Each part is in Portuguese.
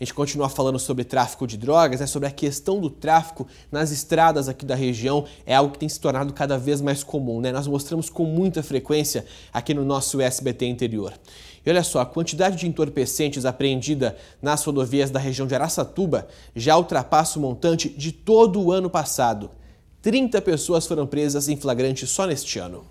A gente continua falando sobre tráfico de drogas, é sobre a questão do tráfico nas estradas aqui da região, é algo que tem se tornado cada vez mais comum, né? Nós mostramos com muita frequência aqui no nosso SBT interior. E olha só, a quantidade de entorpecentes apreendida nas rodovias da região de Araçatuba já ultrapassa o montante de todo o ano passado. 30 pessoas foram presas em flagrante só neste ano.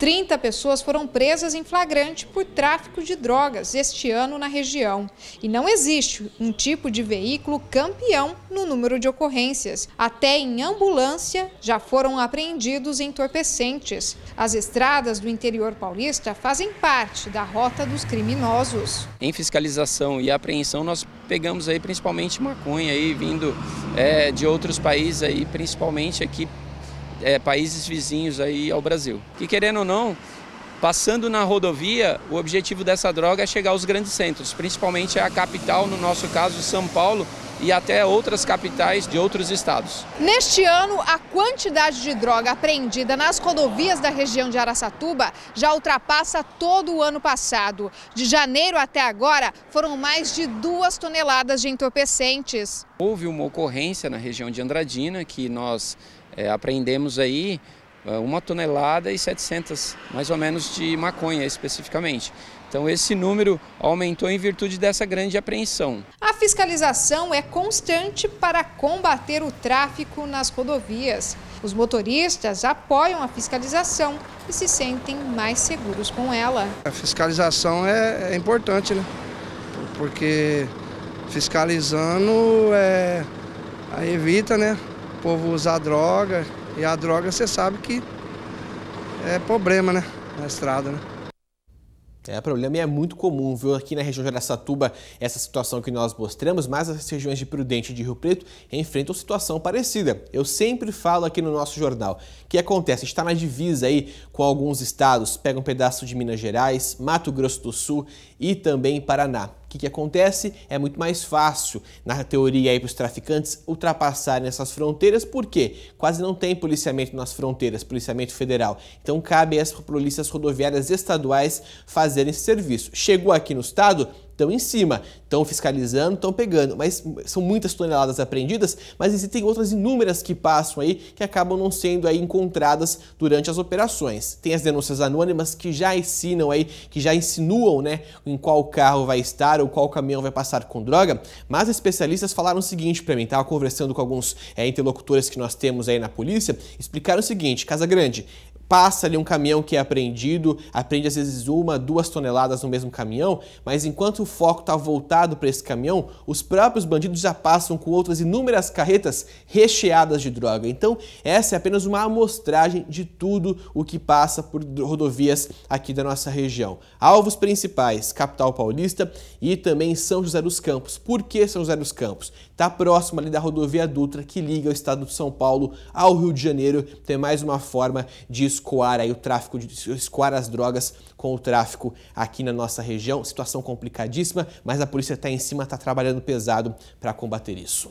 30 pessoas foram presas em flagrante por tráfico de drogas este ano na região. E não existe um tipo de veículo campeão no número de ocorrências. Até em ambulância já foram apreendidos entorpecentes. As estradas do interior paulista fazem parte da rota dos criminosos. Em fiscalização e apreensão, nós pegamos aí principalmente maconha aí vindo é, de outros países aí, principalmente aqui é, países vizinhos aí ao Brasil. Que querendo ou não, passando na rodovia, o objetivo dessa droga é chegar aos grandes centros, principalmente a capital, no nosso caso São Paulo, e até outras capitais de outros estados. Neste ano, a quantidade de droga apreendida nas rodovias da região de Araçatuba já ultrapassa todo o ano passado. De janeiro até agora, foram mais de duas toneladas de entorpecentes. Houve uma ocorrência na região de Andradina que nós é, apreendemos aí é, uma tonelada e 700, mais ou menos, de maconha especificamente. Então esse número aumentou em virtude dessa grande apreensão. A fiscalização é constante para combater o tráfico nas rodovias. Os motoristas apoiam a fiscalização e se sentem mais seguros com ela. A fiscalização é, é importante, né? Porque fiscalizando é, evita né? o povo usar droga, e a droga, você sabe que é problema, né? Na estrada, né? É, problema e é muito comum, viu? Aqui na região de Aracatuba, essa situação que nós mostramos, mas as regiões de Prudente e de Rio Preto enfrentam situação parecida. Eu sempre falo aqui no nosso jornal. O que acontece? está na divisa aí com alguns estados, pega um pedaço de Minas Gerais, Mato Grosso do Sul e também Paraná que, que acontece? É muito mais fácil, na teoria, para os traficantes ultrapassarem essas fronteiras, porque quase não tem policiamento nas fronteiras, policiamento federal. Então cabe às polícias rodoviárias estaduais fazerem esse serviço. Chegou aqui no estado, estão em cima, estão fiscalizando, estão pegando, mas são muitas toneladas apreendidas, mas existem outras inúmeras que passam aí que acabam não sendo aí encontradas durante as operações. Tem as denúncias anônimas que já ensinam aí, que já insinuam, né, em qual carro vai estar ou qual caminhão vai passar com droga, mas especialistas falaram o seguinte para mim, estava conversando com alguns é, interlocutores que nós temos aí na polícia, explicaram o seguinte, Casa Grande, passa ali um caminhão que é apreendido, aprende às vezes uma, duas toneladas no mesmo caminhão, mas enquanto o foco está voltado para esse caminhão, os próprios bandidos já passam com outras inúmeras carretas recheadas de droga. Então, essa é apenas uma amostragem de tudo o que passa por rodovias aqui da nossa região. Alvos principais, capital paulista e também São José dos Campos. Por que São José dos Campos? Está próximo ali da rodovia Dutra que liga o estado de São Paulo ao Rio de Janeiro. Tem mais uma forma disso escoar aí o tráfico, de, escoar as drogas com o tráfico aqui na nossa região. Situação complicadíssima, mas a polícia está em cima, está trabalhando pesado para combater isso.